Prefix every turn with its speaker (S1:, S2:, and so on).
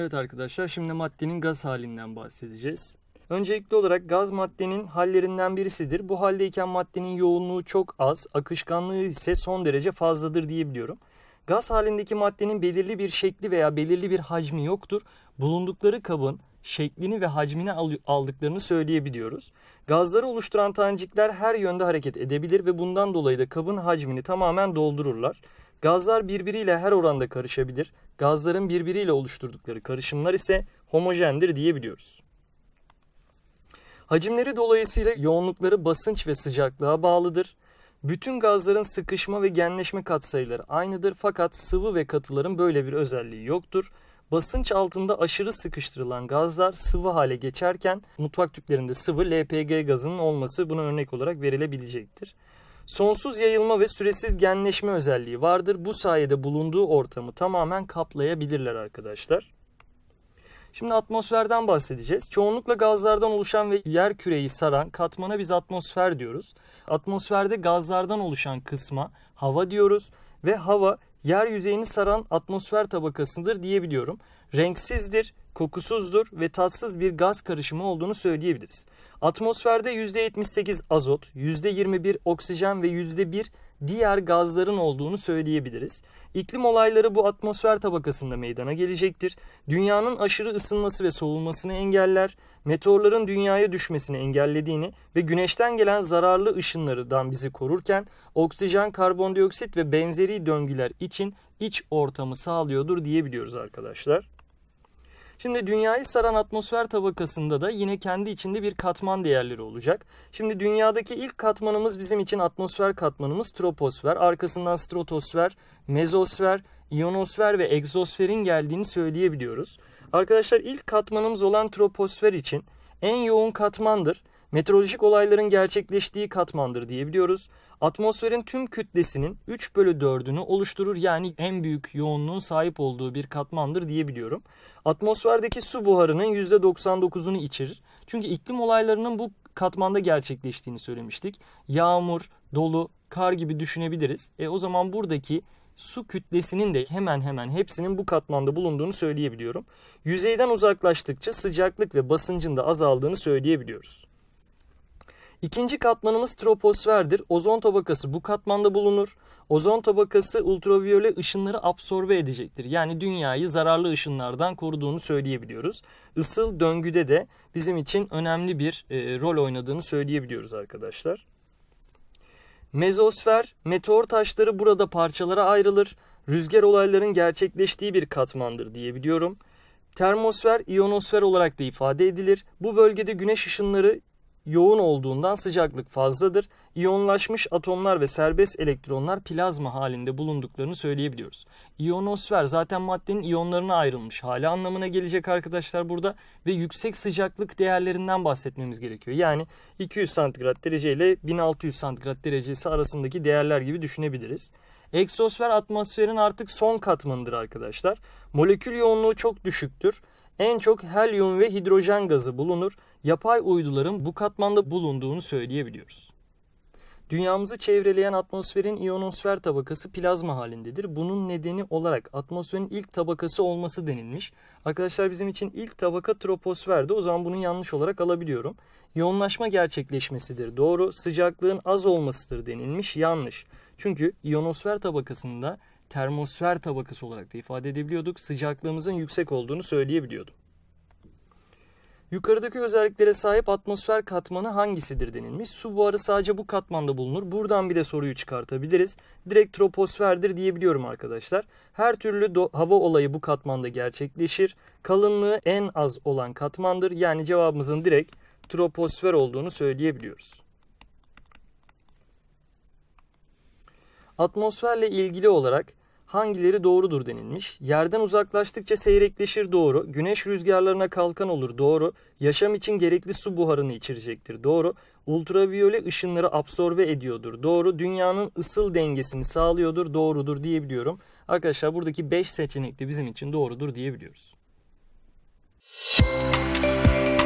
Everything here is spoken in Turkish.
S1: Evet arkadaşlar şimdi maddenin gaz halinden bahsedeceğiz. Öncelikli olarak gaz maddenin hallerinden birisidir. Bu haldeyken maddenin yoğunluğu çok az, akışkanlığı ise son derece fazladır diyebiliyorum. Gaz halindeki maddenin belirli bir şekli veya belirli bir hacmi yoktur. Bulundukları kabın şeklini ve hacmini aldıklarını söyleyebiliyoruz. Gazları oluşturan tanecikler her yönde hareket edebilir ve bundan dolayı da kabın hacmini tamamen doldururlar. Gazlar birbiriyle her oranda karışabilir. Gazların birbiriyle oluşturdukları karışımlar ise homojendir diyebiliyoruz. Hacimleri dolayısıyla yoğunlukları basınç ve sıcaklığa bağlıdır. Bütün gazların sıkışma ve genleşme katsayıları aynıdır fakat sıvı ve katıların böyle bir özelliği yoktur. Basınç altında aşırı sıkıştırılan gazlar sıvı hale geçerken mutfak tüplerinde sıvı LPG gazının olması buna örnek olarak verilebilecektir. Sonsuz yayılma ve süresiz genleşme özelliği vardır. Bu sayede bulunduğu ortamı tamamen kaplayabilirler arkadaşlar. Şimdi atmosferden bahsedeceğiz. Çoğunlukla gazlardan oluşan ve yer küreyi saran katmana biz atmosfer diyoruz. Atmosferde gazlardan oluşan kısma hava diyoruz ve hava yer yüzeyini saran atmosfer tabakasıdır diyebiliyorum. Renksizdir, kokusuzdur ve tatsız bir gaz karışımı olduğunu söyleyebiliriz. Atmosferde %78 azot, %21 oksijen ve %1 diğer gazların olduğunu söyleyebiliriz. İklim olayları bu atmosfer tabakasında meydana gelecektir. Dünyanın aşırı ısınması ve soğumasını engeller, meteorların dünyaya düşmesini engellediğini ve güneşten gelen zararlı ışınlardan bizi korurken oksijen, karbondioksit ve benzeri döngüler için iç ortamı sağlıyordur diyebiliyoruz arkadaşlar. Şimdi dünyayı saran atmosfer tabakasında da yine kendi içinde bir katman değerleri olacak. Şimdi dünyadaki ilk katmanımız bizim için atmosfer katmanımız troposfer. Arkasından stratosfer, mezosfer, iyonosfer ve egzosferin geldiğini söyleyebiliyoruz. Arkadaşlar ilk katmanımız olan troposfer için en yoğun katmandır meteorolojik olayların gerçekleştiği katmandır diyebiliyoruz. Atmosferin tüm kütlesinin 3 bölü 4'ünü oluşturur yani en büyük yoğunluğun sahip olduğu bir katmandır diyebiliyorum. Atmosferdeki su buharının %99'unu içerir. Çünkü iklim olaylarının bu katmanda gerçekleştiğini söylemiştik. Yağmur, dolu, kar gibi düşünebiliriz. E o zaman buradaki su kütlesinin de hemen hemen hepsinin bu katmanda bulunduğunu söyleyebiliyorum. Yüzeyden uzaklaştıkça sıcaklık ve basıncın da azaldığını söyleyebiliyoruz. İkinci katmanımız troposferdir. Ozon tabakası bu katmanda bulunur. Ozon tabakası ultraviyole ışınları absorbe edecektir. Yani dünyayı zararlı ışınlardan koruduğunu söyleyebiliyoruz. Isıl döngüde de bizim için önemli bir e, rol oynadığını söyleyebiliyoruz arkadaşlar. Mezosfer, meteor taşları burada parçalara ayrılır. Rüzgar olayların gerçekleştiği bir katmandır diyebiliyorum. Termosfer, iyonosfer olarak da ifade edilir. Bu bölgede güneş ışınları yoğun olduğundan sıcaklık fazladır. İyonlaşmış atomlar ve serbest elektronlar plazma halinde bulunduklarını söyleyebiliyoruz. İyonosfer zaten maddenin iyonlarına ayrılmış hali anlamına gelecek arkadaşlar burada ve yüksek sıcaklık değerlerinden bahsetmemiz gerekiyor. Yani 200 santigrat derece ile 1600 santigrat derecesi arasındaki değerler gibi düşünebiliriz. Eksosfer atmosferin artık son katmanıdır arkadaşlar. Molekül yoğunluğu çok düşüktür en çok helyum ve hidrojen gazı bulunur. Yapay uyduların bu katmanda bulunduğunu söyleyebiliyoruz. Dünyamızı çevreleyen atmosferin iyonosfer tabakası plazma halindedir. Bunun nedeni olarak atmosferin ilk tabakası olması denilmiş. Arkadaşlar bizim için ilk tabaka troposferdi. O zaman bunu yanlış olarak alabiliyorum. İyonlaşma gerçekleşmesidir. Doğru. Sıcaklığın az olmasıdır denilmiş. Yanlış. Çünkü iyonosfer tabakasında termosfer tabakası olarak da ifade edebiliyorduk. Sıcaklığımızın yüksek olduğunu söyleyebiliyordum. Yukarıdaki özelliklere sahip atmosfer katmanı hangisidir denilmiş. Su buharı sadece bu katmanda bulunur. Buradan bir de soruyu çıkartabiliriz. Direkt troposferdir diyebiliyorum arkadaşlar. Her türlü hava olayı bu katmanda gerçekleşir. Kalınlığı en az olan katmandır. Yani cevabımızın direkt troposfer olduğunu söyleyebiliyoruz. Atmosferle ilgili olarak hangileri doğrudur denilmiş. Yerden uzaklaştıkça seyrekleşir doğru. Güneş rüzgarlarına kalkan olur doğru. Yaşam için gerekli su buharını içirecektir doğru. Ultraviyole ışınları absorbe ediyordur doğru. Dünyanın ısıl dengesini sağlıyordur doğrudur diyebiliyorum. Arkadaşlar buradaki 5 seçenek de bizim için doğrudur diyebiliyoruz. Müzik